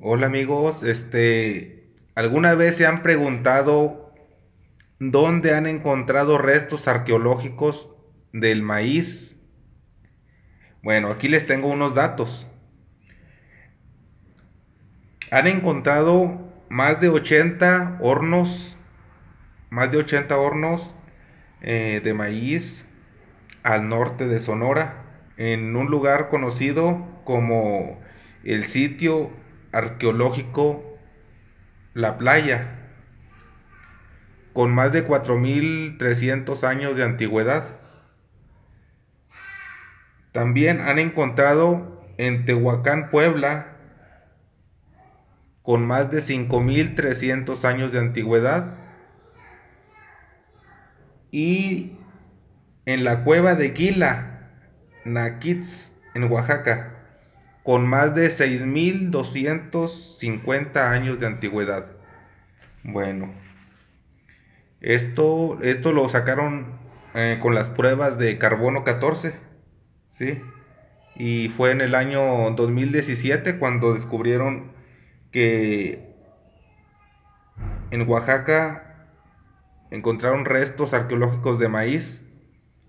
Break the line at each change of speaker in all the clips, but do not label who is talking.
Hola amigos, este, ¿alguna vez se han preguntado dónde han encontrado restos arqueológicos del maíz? Bueno, aquí les tengo unos datos. Han encontrado más de 80 hornos, más de 80 hornos eh, de maíz al norte de Sonora, en un lugar conocido como el sitio arqueológico La Playa, con más de 4.300 años de antigüedad. También han encontrado en Tehuacán, Puebla, con más de 5.300 años de antigüedad. Y en la cueva de Gila, Naquitz, en Oaxaca, con más de 6.250 años de antigüedad. Bueno, esto, esto lo sacaron eh, con las pruebas de carbono 14, ¿sí? Y fue en el año 2017 cuando descubrieron que en Oaxaca encontraron restos arqueológicos de maíz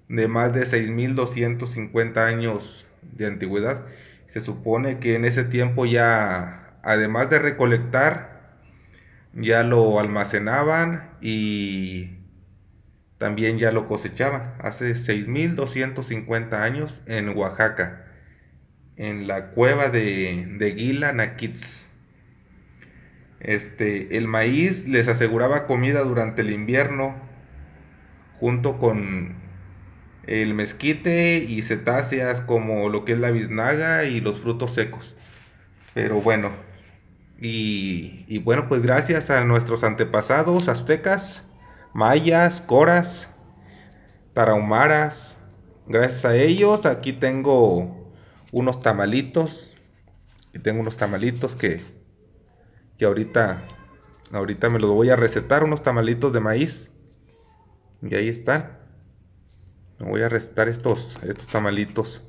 de más de 6.250 años de antigüedad se supone que en ese tiempo ya, además de recolectar, ya lo almacenaban y también ya lo cosechaban. Hace 6.250 años en Oaxaca, en la cueva de, de Gila Este, el maíz les aseguraba comida durante el invierno junto con, el mezquite y cetáceas como lo que es la biznaga y los frutos secos. Pero bueno, y, y bueno, pues gracias a nuestros antepasados aztecas, mayas, coras, tarahumaras, gracias a ellos aquí tengo unos tamalitos y tengo unos tamalitos que, que ahorita, ahorita me los voy a recetar, unos tamalitos de maíz. Y ahí está voy a restar estos, estos tamalitos.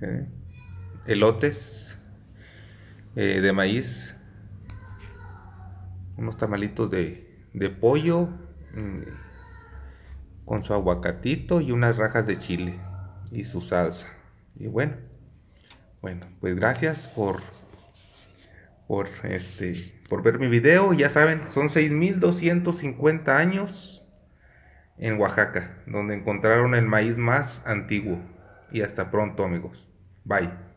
Eh, elotes eh, de maíz. Unos tamalitos de, pollo mm, con su aguacatito y unas rajas de chile y su salsa. Y bueno, bueno, pues gracias por por este por ver mi video. Ya saben, son 6250 años en Oaxaca, donde encontraron el maíz más antiguo. Y hasta pronto amigos. Bye.